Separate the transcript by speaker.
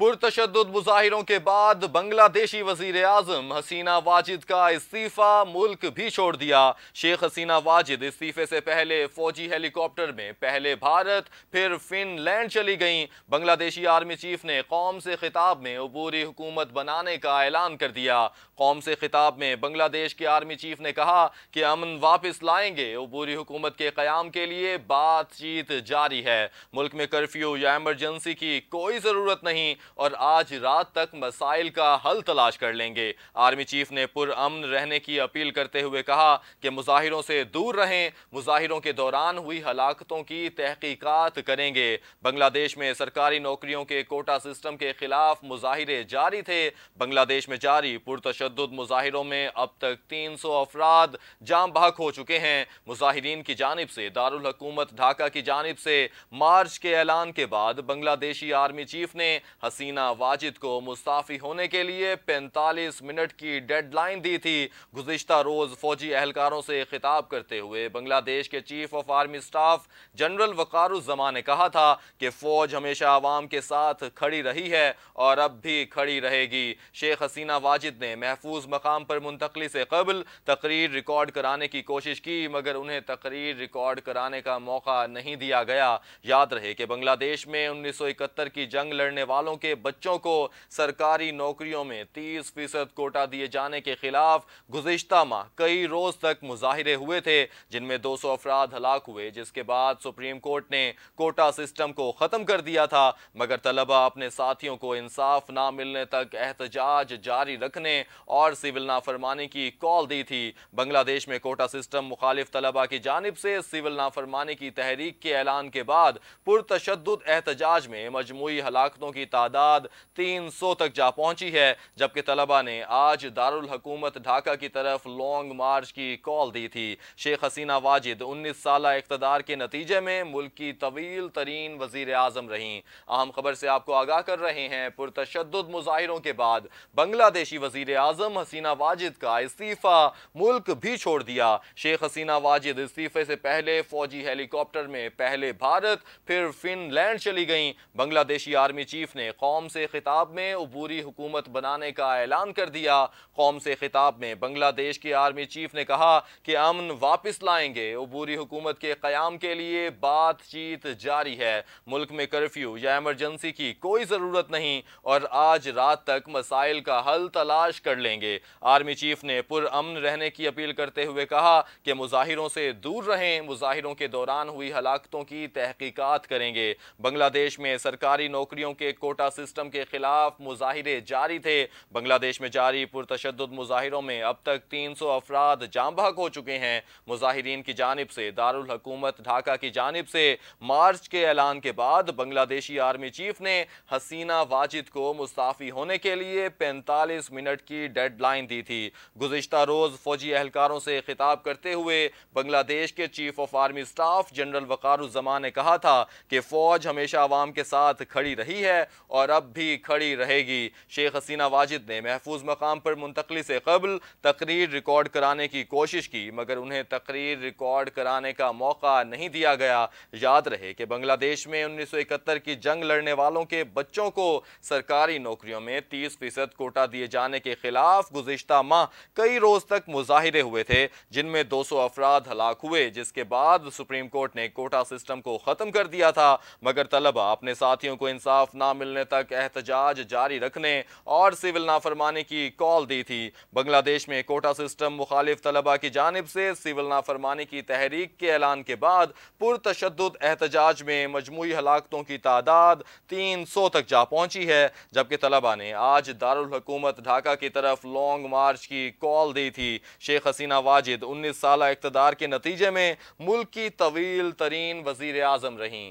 Speaker 1: पुरतशद मुजाहिरों के बाद बंग्लादेशी वजीर आजम हसीना वाजिद का इस्तीफा मुल्क भी छोड़ दिया शेख हसीना वाजिद इस्तीफे से पहले फौजी हेलीकॉप्टर में पहले भारत फिर फिनलैंड चली गईं बांग्लादेशी आर्मी चीफ ने कौम से खिताब में अबूरी हुकूमत बनाने का ऐलान कर दिया कौम से खिताब में बंग्लादेश के आर्मी चीफ ने कहा कि अमन वापस लाएंगे अबूरी हुकूमत के क्याम के लिए बातचीत जारी है मुल्क में कर्फ्यू या एमरजेंसी की कोई ज़रूरत नहीं और आज रात तक मसाइल का हल तलाश कर लेंगे आर्मी चीफ ने पुरअमन रहने की अपील करते हुए कहा कि मुजाहिरों से दूर रहें मुजाहिरों के दौरान हुई हलाकतों की तहकीकात करेंगे बांग्लादेश में सरकारी नौकरियों के कोटा सिस्टम के खिलाफ मुजाहरे जारी थे बांग्लादेश में जारी पुरतशद मुजाहिरों में अब तक तीन सौ अफराद जाम बहक हो चुके हैं मुजाहरीन की जानब से दारकूमत ढाका की जानब से मार्च के ऐलान के बाद बांग्लादेशी आर्मी चीफ ने हसी हसीना वाजिद को मुस्ताफ़ी होने के लिए 45 मिनट की डेडलाइन दी थी गुजशत रोज़ फौजी एहलकारों से खिताब करते हुए बांग्लादेश के chief of army staff general Wakeruzzaman ने कहा था कि फ़ौज हमेशा आवाम के साथ खड़ी रही है और अब भी खड़ी रहेगी शेख हसीना वाजिद ने महफूज मकाम पर मुंतकली से कबल तकरीर रिकॉर्ड कराने की कोशिश की मगर उन्हें तकरीर रिकॉर्ड कराने का मौका नहीं दिया गया याद रहे कि बांग्लादेश में उन्नीस सौ इकहत्तर की जंग लड़ने वालों के के बच्चों को सरकारी नौकरियों में तीस फीसद कोटा दिए जाने के खिलाफ गुजशत माह कई रोज तक मुजाहरे हुए थे जिनमें दो सौ अफराद हलाक हुए जिसके बाद सुप्रीम कोर्ट ने कोटा सिस्टम को ख़त्म कर दिया था मगर तलबा अपने साथियों को इंसाफ ना मिलने तक एहतजाज जारी रखने और सिविल नाफरमानी की कॉल दी थी बांग्लादेश में कोटा सिस्टम मुखालिफ तलबा की जानब से सिविल नाफरमानी की तहरीक के ऐलान के बाद पुरतशद एहतजाज में मजमू हलाकतों की तादाद तादाद 300 तक जा पहुंची है जबकि तलबा ने आज दारुल हकूमत ढाका की तरफ लॉन्ग मार्च की कॉल दी थी शेख हसीना वाजिद उन्नीस साल इकतदार के नतीजे में मुल्क की तवील तरीन वजीर आजम रहीं अहम खबर से आपको आगाह कर रहे हैं पुरतशद मुजाहरों के बाद बांग्लादेशी वजीर आजम हसीना वाजिद का इस्तीफा मुल्क भी छोड़ दिया शेख हसीना वाजिद इस्तीफे से पहले फौजी हेलीकॉप्टर में पहले भारत फिर फिनलैंड चली गई बांग्लादेशी आर्मी चीफ ने कौम से खिताब में अबूरी हुकूमत बनाने का ऐलान कर दिया कौम से खिताब में बंग्लादेश के आर्मी चीफ ने कहा कि अमन वापस लाएंगे अबूरी हुकूमत के क़्याम के लिए बातचीत जारी है मुल्क में कर्फ्यू या एमरजेंसी की कोई ज़रूरत नहीं और आज रात तक मसाइल का हल तलाश कर लेंगे आर्मी चीफ ने पुरन रहने की अपील करते हुए कहा कि मुजाहिरों से दूर रहें मुजाहिरों के दौरान हुई हलाकतों की तहकीकत करेंगे बांग्लादेश में सरकारी नौकरियों के कोटा सिस्टम के खिलाफ मुजाहरे जारी थे बांग्लादेश में जारी पुरतशद मुजाहरों में अब तक तीन सौ अफराद जाम बहक हो चुके हैं मुजाहरीन की जानब से दारकूमत ढाका की जानब से मार्च के ऐलान के बाद बंग्लादेशी आर्मी चीफ ने हसीना वाजिद को मुस्ताफ़ी होने के लिए पैंतालीस मिनट की डेड लाइन दी थी गुजशत रोज़ फौजी एहलकारों से खिताब करते हुए बंग्लादेश के chief of army staff general Wakeruzzaman ने कहा था कि फ़ौज हमेशा आवाम के साथ खड़ी रही है और और अब भी खड़ी रहेगी शेख हसीना वाजिद ने महफूज मकाम पर मुंतकली से कबल तकरीर रिकॉर्ड कराने की कोशिश की मगर उन्हें तकरीर रिकॉर्ड कराने का मौका नहीं दिया गया याद रहे कि बांग्लादेश में उन्नीस सौ इकहत्तर की जंग लड़ने वालों के बच्चों को सरकारी नौकरियों में तीस फीसद कोटा दिए जाने के खिलाफ गुजशत माह कई रोज तक मुजाहरे हुए थे जिनमें दो सौ अफराद हलाक हुए जिसके बाद सुप्रीम कोर्ट ने कोटा सिस्टम को ख़त्म कर दिया था मगर तलबा अपने साथियों को इंसाफ ना मिलने तक एहतजाज जारी रखने और सिविल नाफरमानी की कॉल दी थी बांग्लादेश में कोटा सिस्टम मुखालिफ तलबा की जानब से सिविल नाफरमानी की तहरीक के ऐलान के बाद पुरतशद एहतजाज में मजमू हलाकतों की तादाद तीन सौ तक जा पहुंची है जबकि तलबा ने आज दारकूमत ढाका की तरफ लॉन्ग मार्च की कॉल दी थी शेख हसीना वाजिद उन्नीस साल इकतदार के नतीजे में मुल्क की तवील तरीन वजीर आजम रहीं